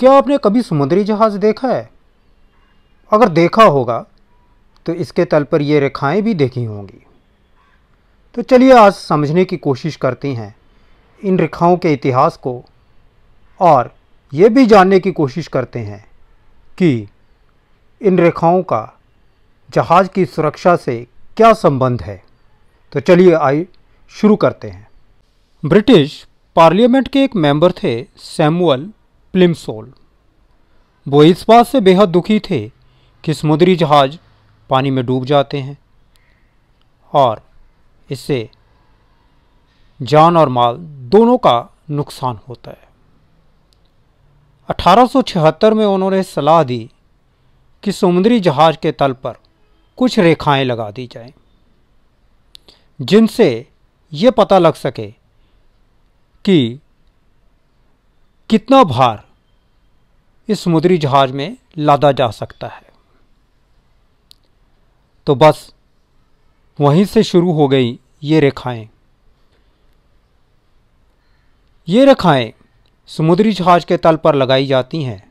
क्या आपने कभी समुद्री जहाज़ देखा है अगर देखा होगा तो इसके तल पर ये रेखाएं भी देखी होंगी तो चलिए आज समझने की कोशिश करते हैं इन रेखाओं के इतिहास को और ये भी जानने की कोशिश करते हैं कि इन रेखाओं का जहाज़ की सुरक्षा से क्या संबंध है तो चलिए आइए शुरू करते हैं ब्रिटिश पार्लियामेंट के एक मेंबर थे सैमुअल प्लिमसोल वो इस बात से बेहद दुखी थे कि समुद्री जहाज पानी में डूब जाते हैं और इससे जान और माल दोनों का नुकसान होता है 1876 में उन्होंने सलाह दी कि समुद्री जहाज के तल पर कुछ रेखाएं लगा दी जाएं, जिनसे ये पता लग सके कि कितना भार इस समुद्री जहाज में लादा जा सकता है तो बस वहीं से शुरू हो गई ये रेखाएं ये रेखाएं समुद्री जहाज के तल पर लगाई जाती हैं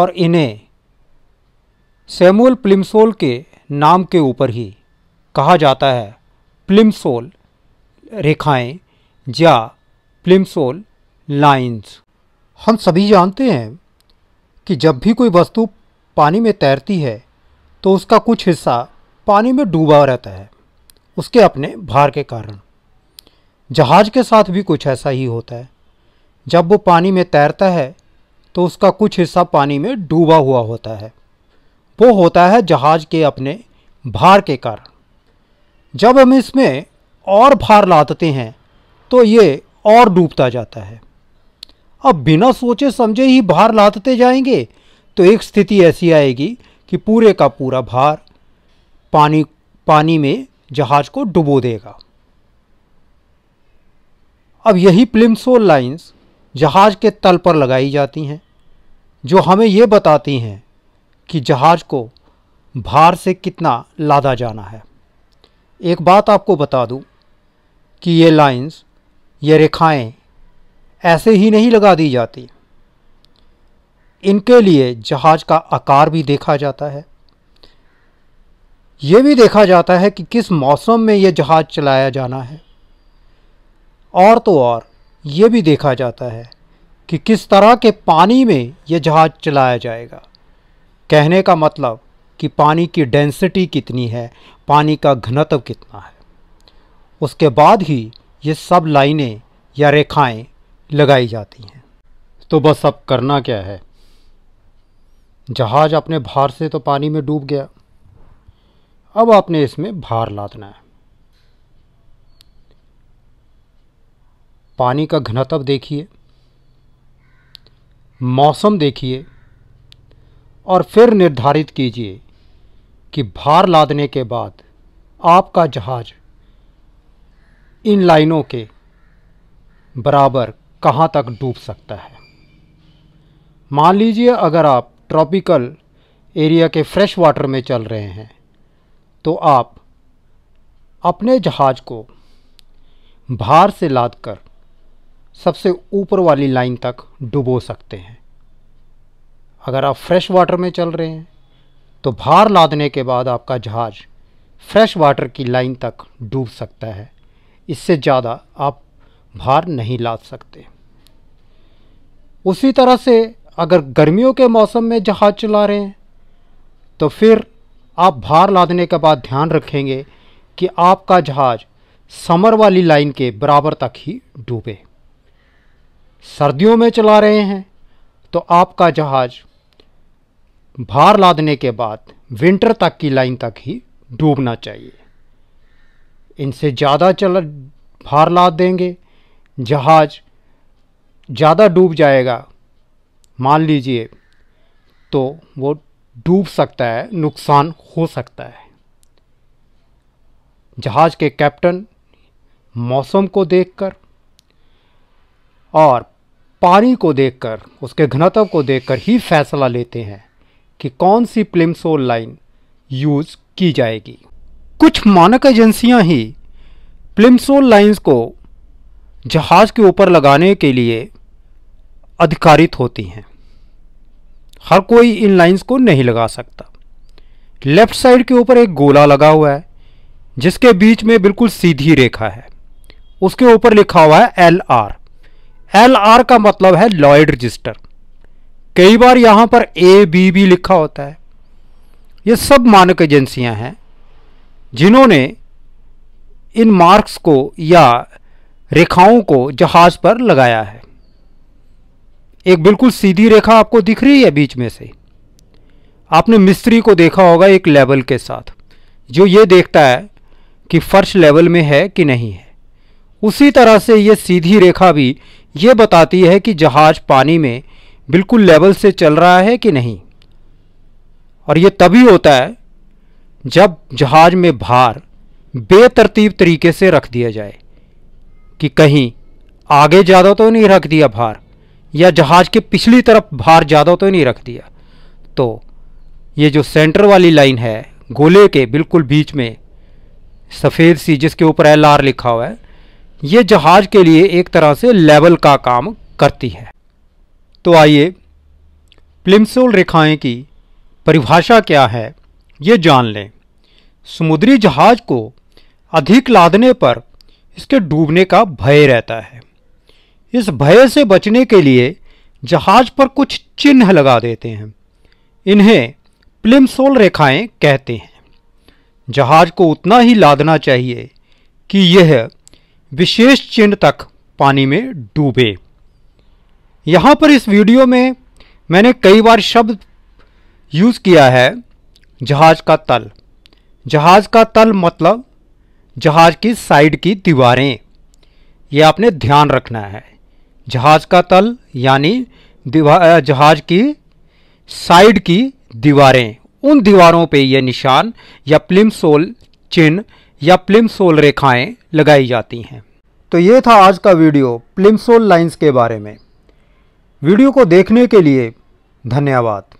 और इन्हें सैमुअल प्लिमसोल के नाम के ऊपर ही कहा जाता है प्लिमसोल रेखाएं या प्लिमसोल लाइंस हम सभी जानते हैं कि जब भी कोई वस्तु पानी में तैरती है तो उसका कुछ हिस्सा पानी में डूबा रहता है उसके अपने भार के कारण जहाज के साथ भी कुछ ऐसा ही होता है जब वो पानी में तैरता है तो उसका कुछ हिस्सा पानी में डूबा हुआ होता है वो होता है जहाज के अपने भार के कारण जब हम इसमें और भार लादते हैं तो ये और डूबता जाता है अब बिना सोचे समझे ही भार लादते जाएंगे तो एक स्थिति ऐसी आएगी कि पूरे का पूरा भार पानी पानी में जहाज को डुबो देगा अब यही प्लिम्सोल लाइंस जहाज के तल पर लगाई जाती हैं जो हमें ये बताती हैं कि जहाज को भार से कितना लादा जाना है एक बात आपको बता दूं कि ये लाइंस ये रेखाएं ऐसे ही नहीं लगा दी जाती इनके लिए जहाज का आकार भी देखा जाता है ये भी देखा जाता है कि किस मौसम में यह जहाज़ चलाया जाना है और तो और ये भी देखा जाता है कि किस तरह के पानी में यह जहाज़ चलाया जाएगा कहने का मतलब कि पानी की डेंसिटी कितनी है पानी का घनत्व कितना है उसके बाद ही ये सब लाइनें या रेखाएं लगाई जाती हैं तो बस अब करना क्या है जहाज अपने भार से तो पानी में डूब गया अब आपने इसमें भार लादना है पानी का घनत्व देखिए मौसम देखिए और फिर निर्धारित कीजिए कि भार लादने के बाद आपका जहाज इन लाइनों के बराबर कहाँ तक डूब सकता है मान लीजिए अगर आप ट्रॉपिकल एरिया के फ्रेश वाटर में चल रहे हैं तो आप अपने जहाज़ को भार से लाद कर सबसे ऊपर वाली लाइन तक डुबो सकते हैं अगर आप फ्रेश वाटर में चल रहे हैं तो भार लादने के बाद आपका जहाज़ फ्रेश वाटर की लाइन तक डूब सकता है इससे ज़्यादा आप भार नहीं लाद सकते उसी तरह से अगर गर्मियों के मौसम में जहाज़ चला रहे हैं तो फिर आप भार लादने के बाद ध्यान रखेंगे कि आपका जहाज़ समर वाली लाइन के बराबर तक ही डूबे सर्दियों में चला रहे हैं तो आपका जहाज़ भार लादने के बाद विंटर तक की लाइन तक ही डूबना चाहिए इनसे ज़्यादा चल भार लाद देंगे जहाज़ ज़्यादा डूब जाएगा मान लीजिए तो वो डूब सकता है नुकसान हो सकता है जहाज़ के कैप्टन मौसम को देखकर और पानी को देखकर उसके घनत्व को देखकर ही फैसला लेते हैं कि कौन सी प्लिमसोल लाइन यूज़ की जाएगी कुछ मानक एजेंसियां ही प्लिमसोल लाइंस को जहाज़ के ऊपर लगाने के लिए अधिकारित होती हैं हर कोई इन लाइंस को नहीं लगा सकता लेफ्ट साइड के ऊपर एक गोला लगा हुआ है जिसके बीच में बिल्कुल सीधी रेखा है उसके ऊपर लिखा हुआ है एल आर एल आर का मतलब है लॉयड रजिस्टर कई बार यहाँ पर ए बी भी लिखा होता है ये सब मानक एजेंसियाँ हैं जिन्होंने इन मार्क्स को या रेखाओं को जहाज पर लगाया है एक बिल्कुल सीधी रेखा आपको दिख रही है बीच में से आपने मिस्त्री को देखा होगा एक लेवल के साथ जो ये देखता है कि फर्श लेवल में है कि नहीं है उसी तरह से ये सीधी रेखा भी ये बताती है कि जहाज पानी में बिल्कुल लेवल से चल रहा है कि नहीं और ये तभी होता है जब जहाज में भार बेतरतीब तरीके से रख दिया जाए कि कहीं आगे ज़्यादा तो नहीं रख दिया भार या जहाज़ के पिछली तरफ भार ज़्यादा तो नहीं रख दिया तो ये जो सेंटर वाली लाइन है गोले के बिल्कुल बीच में सफ़ेद सी जिसके ऊपर एल आर लिखा हुआ है ये जहाज़ के लिए एक तरह से लेवल का काम करती है तो आइए प्लिम्सोल रेखाएं की परिभाषा क्या है ये जान लें समुद्री जहाज़ को अधिक लादने पर इसके डूबने का भय रहता है इस भय से बचने के लिए जहाज पर कुछ चिन्ह लगा देते हैं इन्हें प्लिमसोल रेखाएं कहते हैं जहाज को उतना ही लादना चाहिए कि यह विशेष चिन्ह तक पानी में डूबे यहाँ पर इस वीडियो में मैंने कई बार शब्द यूज़ किया है जहाज का तल जहाज का तल मतलब जहाज़ की साइड की दीवारें ये आपने ध्यान रखना है जहाज़ का तल यानी जहाज़ की साइड की दीवारें उन दीवारों पे ये निशान या प्लिम सोल चिन्ह या प्लिम सोल रेखाएं लगाई जाती हैं तो ये था आज का वीडियो प्लिम सोल लाइन्स के बारे में वीडियो को देखने के लिए धन्यवाद